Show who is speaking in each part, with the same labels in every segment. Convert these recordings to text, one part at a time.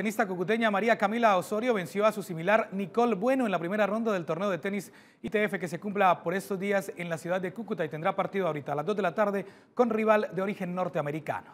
Speaker 1: tenista cucuteña María Camila Osorio venció a su similar Nicole Bueno en la primera ronda del torneo de tenis ITF que se cumpla por estos días en la ciudad de Cúcuta y tendrá partido ahorita a las 2 de la tarde con rival de origen norteamericano.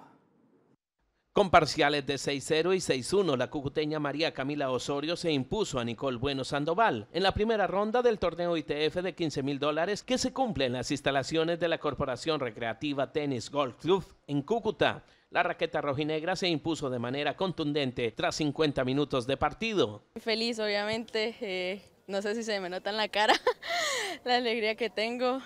Speaker 2: Con parciales de 6-0 y 6-1, la cucuteña María Camila Osorio se impuso a Nicole Bueno Sandoval en la primera ronda del torneo ITF de 15 mil dólares que se cumple en las instalaciones de la Corporación Recreativa Tennis Golf Club en Cúcuta. La raqueta rojinegra se impuso de manera contundente tras 50 minutos de partido.
Speaker 3: Feliz, obviamente. Eh, no sé si se me nota en la cara la alegría que tengo.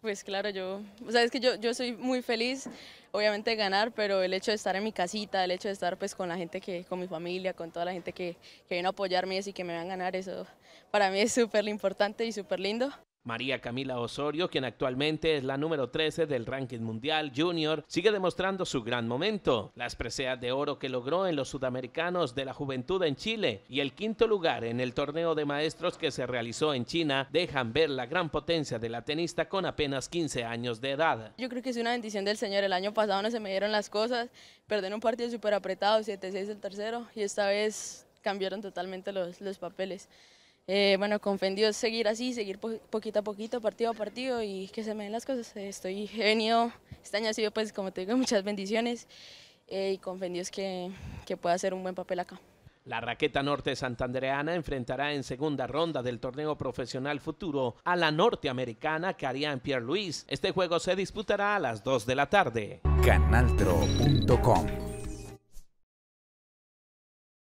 Speaker 3: Pues claro, yo, o que yo, yo soy muy feliz, obviamente ganar, pero el hecho de estar en mi casita, el hecho de estar pues con la gente que, con mi familia, con toda la gente que, que vino a apoyarme y que me van a ganar, eso para mí es súper importante y súper lindo.
Speaker 2: María Camila Osorio, quien actualmente es la número 13 del ranking mundial junior, sigue demostrando su gran momento. Las preseas de oro que logró en los sudamericanos de la juventud en Chile y el quinto lugar en el torneo de maestros que se realizó en China dejan ver la gran potencia de la tenista con apenas 15 años de edad.
Speaker 3: Yo creo que es una bendición del Señor. El año pasado no se me dieron las cosas, perder un partido súper apretado, 7-6 el tercero y esta vez cambiaron totalmente los, los papeles. Eh, bueno, con seguir así, seguir poquito a poquito, partido a partido y que se me den las cosas. Eh, estoy, he venido, este año ha sido, pues, como te digo, muchas bendiciones eh, y con que, pueda hacer un buen papel acá.
Speaker 2: La raqueta norte santandereana enfrentará en segunda ronda del torneo profesional futuro a la norteamericana Karian Pierre Luis. Este juego se disputará a las 2 de la
Speaker 1: tarde. Canaltro.com